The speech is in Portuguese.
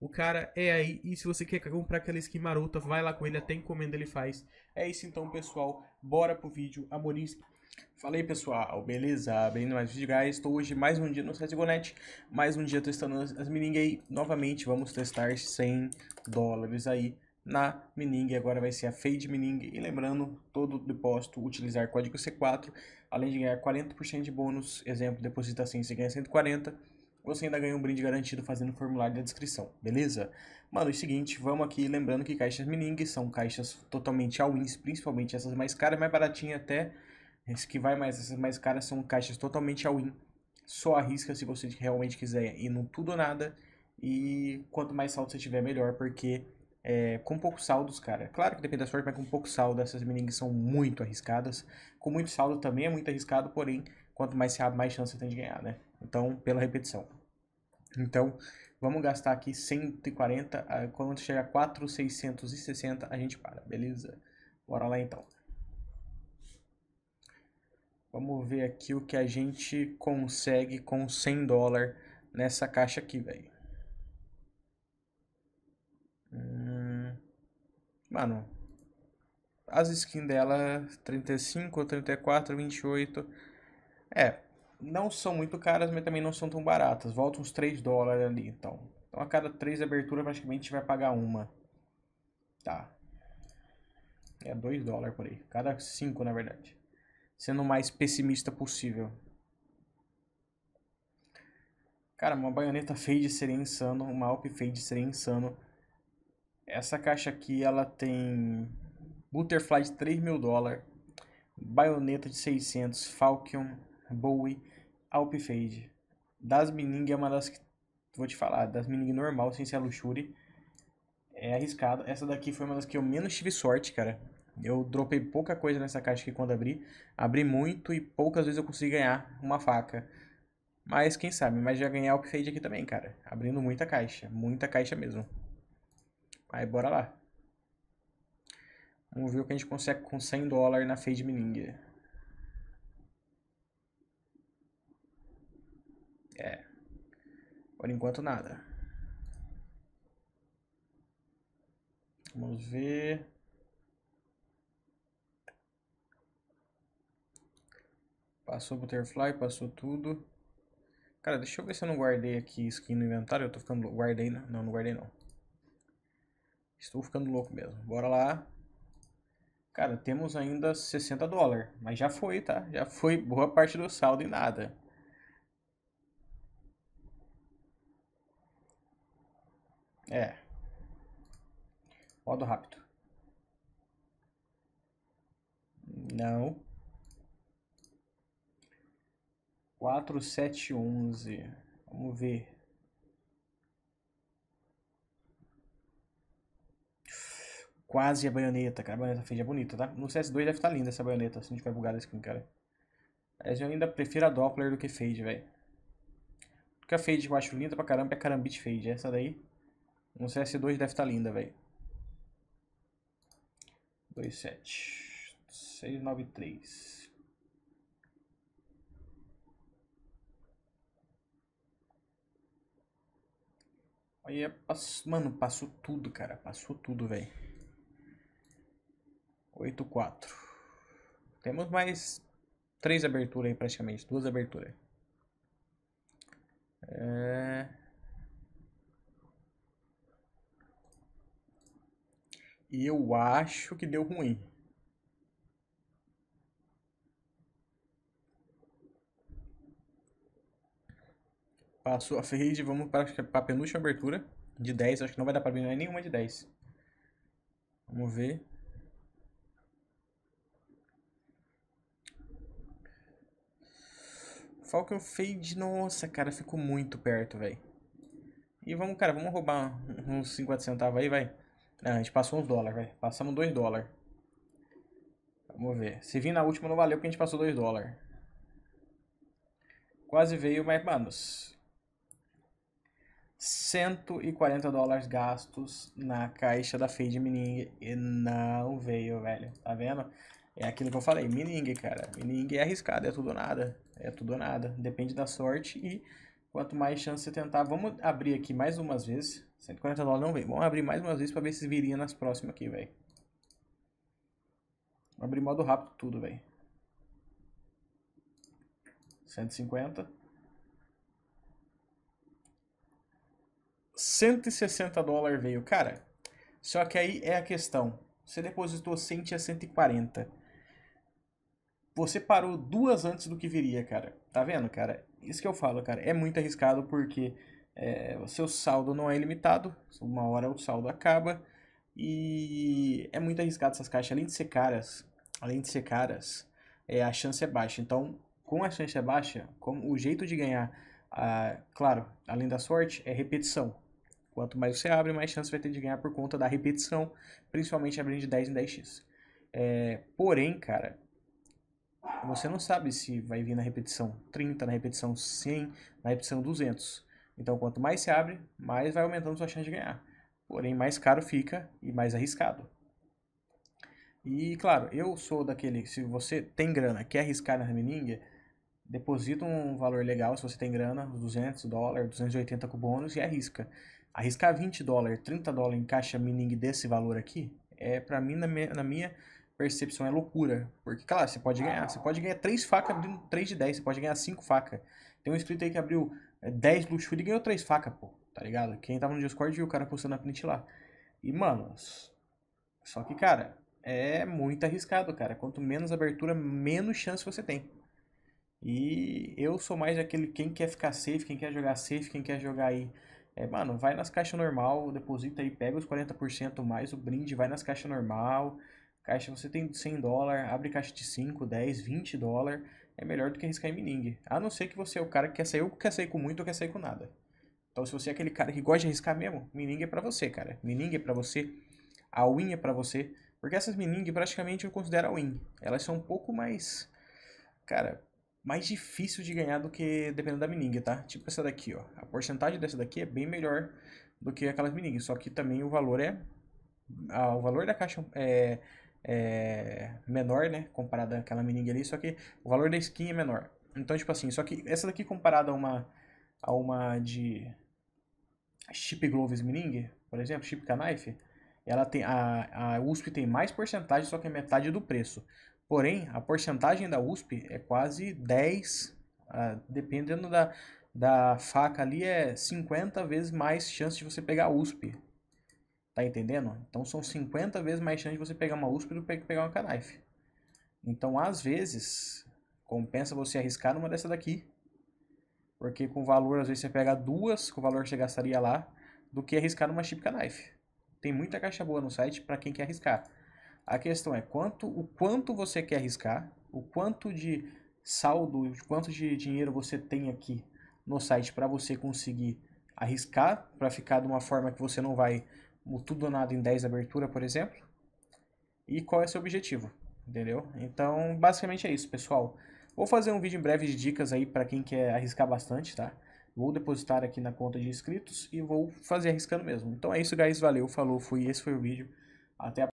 O cara é aí. E se você quer comprar aquela skin marota, vai lá com ele, até encomenda ele faz. É isso então, pessoal. Bora pro vídeo. Amorim. falei pessoal, beleza? Bem-vindo mais vídeo, guys. Estou hoje mais um dia no CSGONet, mais um dia testando as Miningay. Novamente, vamos testar 100 dólares aí na Mining, agora vai ser a Fade Mining. E lembrando, todo depósito utilizar código C4, além de ganhar 40% de bônus, exemplo, deposita 100, assim, você ganha 140 você ainda ganha um brinde garantido fazendo o formulário da descrição, beleza? Mano, é o seguinte, vamos aqui lembrando que caixas Mining são caixas totalmente all-ins, principalmente essas mais caras, mais baratinhas até, esse que vai mais, essas mais caras são caixas totalmente all-in, só arrisca se você realmente quiser ir no tudo ou nada, e quanto mais saldo você tiver, melhor, porque é, com pouco saldos, cara. Claro que depende da sorte, mas com pouco saldo essas minings são muito arriscadas. Com muito saldo também é muito arriscado, porém, quanto mais se abre, mais chance você tem de ganhar, né? Então, pela repetição. Então, vamos gastar aqui 140, ah, quando chegar a 4,660 a gente para, beleza? Bora lá então. Vamos ver aqui o que a gente consegue com 100 dólares nessa caixa aqui, velho. Hum... Mano, as skins dela, 35, 34, 28. É, não são muito caras, mas também não são tão baratas. Volta uns 3 dólares ali, então. Então a cada 3 aberturas praticamente a gente vai pagar uma. Tá. É 2 dólares por aí. Cada 5, na verdade. Sendo o mais pessimista possível. Cara, uma baioneta fade seria insano. Uma Alp fade seria insano. Essa caixa aqui, ela tem... Butterfly de 3 mil dólares. Baioneta de 600. Falcon Bowie, Alpfade. Das Mining é uma das que. Vou te falar, das Mining normal, sem ser a Luxury. É arriscado. Essa daqui foi uma das que eu menos tive sorte, cara. Eu dropei pouca coisa nessa caixa aqui quando abri. Abri muito e poucas vezes eu consegui ganhar uma faca. Mas quem sabe, mas já ganhei o Alpfade aqui também, cara. Abrindo muita caixa, muita caixa mesmo. Aí bora lá. Vamos ver o que a gente consegue com 100 dólares na Fade Mining. Por enquanto nada. Vamos ver. Passou o Butterfly, passou tudo. Cara, deixa eu ver se eu não guardei aqui skin no inventário. Eu tô ficando louco. Guardei, não. Né? Não, não guardei não. Estou ficando louco mesmo. Bora lá. Cara, temos ainda 60 dólares. Mas já foi, tá? Já foi boa parte do saldo e nada. É. Modo rápido. Não. quatro sete onze Vamos ver. Quase a baioneta, cara. A baioneta feia é bonita, tá? No CS2 deve estar tá linda essa baioneta, se não tiver bugada a skin, cara. Mas eu ainda prefiro a Doppler do que Fade, velho. Porque a Fade eu acho linda pra caramba é a Carambit Fade. Essa daí no CS2 deve estar tá linda, velho. 27. 693. Aí é mano, passou tudo, cara. Passou tudo, velho. 84 Temos mais três aberturas aí, praticamente. Duas aberturas. É... E eu acho que deu ruim. Passou a Fade vamos para a penúltima abertura de 10. Acho que não vai dar para abrir nenhuma de 10. Vamos ver. Falcon Fade, nossa, cara, ficou muito perto, velho. E vamos, cara, vamos roubar uns 50 centavos aí, vai. Não, é, a gente passou uns dólares, velho. Passamos 2 dólares. Vamos ver. Se vir na última não valeu porque a gente passou 2 dólares. Quase veio, mas manos. 140 dólares gastos na caixa da Fade Mining e não veio, velho. Tá vendo? É aquilo que eu falei, mining, cara. Mining é arriscado, é tudo ou nada. É tudo ou nada. Depende da sorte e quanto mais chance você tentar. Vamos abrir aqui mais umas vezes. 140 dólares não vem. Vamos abrir mais umas vezes pra ver se viria nas próximas aqui, velho. Vou abrir modo rápido tudo, velho. 150. 160 dólares veio. Cara, só que aí é a questão. Você depositou 100 a 140. Você parou duas antes do que viria, cara. Tá vendo, cara? Isso que eu falo, cara. É muito arriscado porque é, o seu saldo não é ilimitado, uma hora o saldo acaba e é muito arriscado essas caixas, além de ser caras, além de ser caras, é, a chance é baixa. Então, com a chance é baixa, como o jeito de ganhar, claro, além da sorte, é repetição. Quanto mais você abre, mais chance vai ter de ganhar por conta da repetição, principalmente abrindo de 10 em 10x. É, porém, cara, você não sabe se vai vir na repetição 30, na repetição 100, na repetição 200. Então, quanto mais se abre, mais vai aumentando sua chance de ganhar. Porém, mais caro fica e mais arriscado. E, claro, eu sou daquele, se você tem grana, quer arriscar na Mining, deposita um valor legal, se você tem grana, 200 dólares, 280 com bônus e arrisca. Arriscar 20 dólares, 30 dólares em caixa mining desse valor aqui, é para mim, na minha, na minha percepção, é loucura. Porque, claro, você pode ganhar. Você pode ganhar 3 facas 3 de 10. Você pode ganhar 5 facas. Tem um inscrito aí que abriu 10 é Bluetooth e ganhou 3 facas, pô. Tá ligado? Quem tava no Discord viu o cara postando a print lá. E, mano. Só que, cara, é muito arriscado, cara. Quanto menos abertura, menos chance você tem. E eu sou mais aquele quem quer ficar safe, quem quer jogar safe, quem quer jogar aí. É, mano, vai nas caixas normal, deposita aí, pega os 40% mais, o brinde, vai nas caixas normal. Caixa, você tem 100 dólar, abre caixa de 5, 10, 20 dólar é melhor do que arriscar em mining. A não ser que você é o cara que quer sair ou quer sair com muito ou quer sair com nada. Então se você é aquele cara que gosta de arriscar mesmo, mining é pra você, cara. Mining é pra você, a win é pra você. Porque essas mining praticamente eu considero a win. Elas são um pouco mais, cara, mais difícil de ganhar do que dependendo da mining, tá? Tipo essa daqui, ó. A porcentagem dessa daqui é bem melhor do que aquelas mining. Só que também o valor é... Ah, o valor da caixa é é, menor, né? Comparada àquela meningue ali, só que o valor da skin é menor. Então, tipo assim, só que essa daqui comparada a uma, a uma de Chip Gloves meningue, por exemplo, Chip Knife, ela tem, a, a USP tem mais porcentagem, só que é metade do preço. Porém, a porcentagem da USP é quase 10, uh, ah, dependendo da, da faca ali, é 50 vezes mais chance de você pegar a USP Tá entendendo? Então são 50 vezes mais chance de você pegar uma USP do que pegar uma Canaife. Então, às vezes, compensa você arriscar numa dessa daqui. Porque com valor, às vezes você pega duas, com o valor que você gastaria lá, do que arriscar numa chip Canaife. Tem muita caixa boa no site para quem quer arriscar. A questão é quanto, o quanto você quer arriscar, o quanto de saldo, o quanto de dinheiro você tem aqui no site para você conseguir arriscar, para ficar de uma forma que você não vai o tudo ou nada em 10 abertura, por exemplo, e qual é seu objetivo, entendeu? Então, basicamente é isso, pessoal. Vou fazer um vídeo em breve de dicas aí para quem quer arriscar bastante, tá? Vou depositar aqui na conta de inscritos e vou fazer arriscando mesmo. Então é isso, guys. Valeu, falou, fui. Esse foi o vídeo. Até a